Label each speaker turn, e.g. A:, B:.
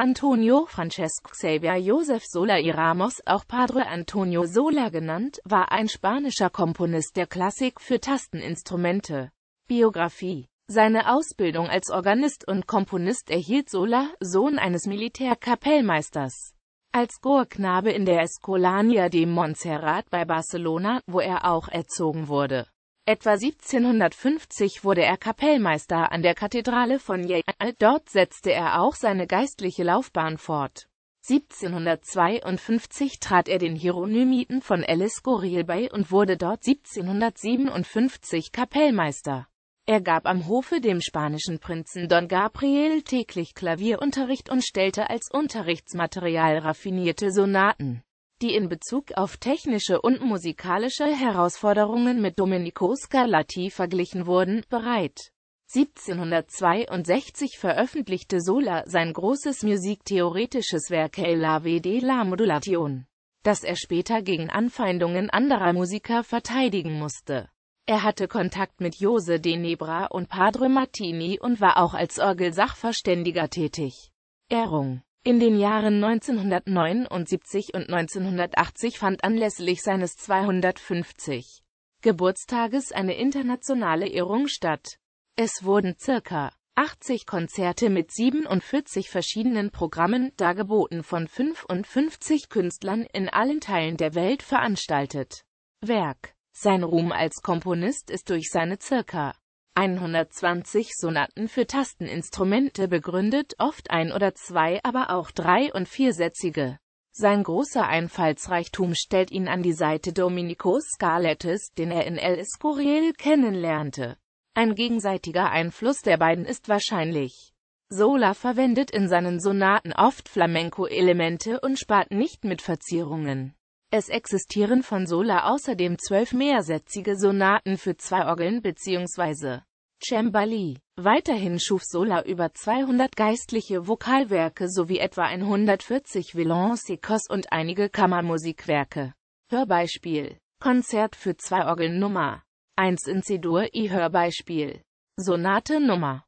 A: Antonio Francesco Xavier Josef Sola y Ramos, auch Padre Antonio Sola genannt, war ein spanischer Komponist der Klassik für Tasteninstrumente. Biografie Seine Ausbildung als Organist und Komponist erhielt Sola, Sohn eines Militärkapellmeisters. Als Gorknabe in der Escolania de Montserrat bei Barcelona, wo er auch erzogen wurde. Etwa 1750 wurde er Kapellmeister an der Kathedrale von Yale, dort setzte er auch seine geistliche Laufbahn fort. 1752 trat er den Hieronymiten von Alice Goriel bei und wurde dort 1757 Kapellmeister. Er gab am Hofe dem spanischen Prinzen Don Gabriel täglich Klavierunterricht und stellte als Unterrichtsmaterial raffinierte Sonaten die in Bezug auf technische und musikalische Herausforderungen mit Domenico Scarlatti verglichen wurden, bereit. 1762 veröffentlichte Sola sein großes musiktheoretisches Werk El Ave de la Modulation, das er später gegen Anfeindungen anderer Musiker verteidigen musste. Er hatte Kontakt mit Jose de Nebra und Padre Martini und war auch als Orgelsachverständiger tätig. Ehrung in den Jahren 1979 und 1980 fand anlässlich seines 250. Geburtstages eine internationale Ehrung statt. Es wurden circa 80 Konzerte mit 47 verschiedenen Programmen, dargeboten von 55 Künstlern in allen Teilen der Welt veranstaltet. Werk Sein Ruhm als Komponist ist durch seine circa 120 Sonaten für Tasteninstrumente begründet, oft ein- oder zwei-, aber auch drei- und viersätzige. Sein großer Einfallsreichtum stellt ihn an die Seite Domenico Scarlettis, den er in El Escuriel kennenlernte. Ein gegenseitiger Einfluss der beiden ist wahrscheinlich. Sola verwendet in seinen Sonaten oft Flamenco-Elemente und spart nicht mit Verzierungen. Es existieren von Sola außerdem zwölf mehrsätzige Sonaten für zwei Orgeln bzw. Cembali. Weiterhin schuf Sola über 200 geistliche Vokalwerke sowie etwa 140 Villancicos und einige Kammermusikwerke. Hörbeispiel Konzert für zwei Orgeln Nummer 1 in C-Dur I Hörbeispiel Sonate Nummer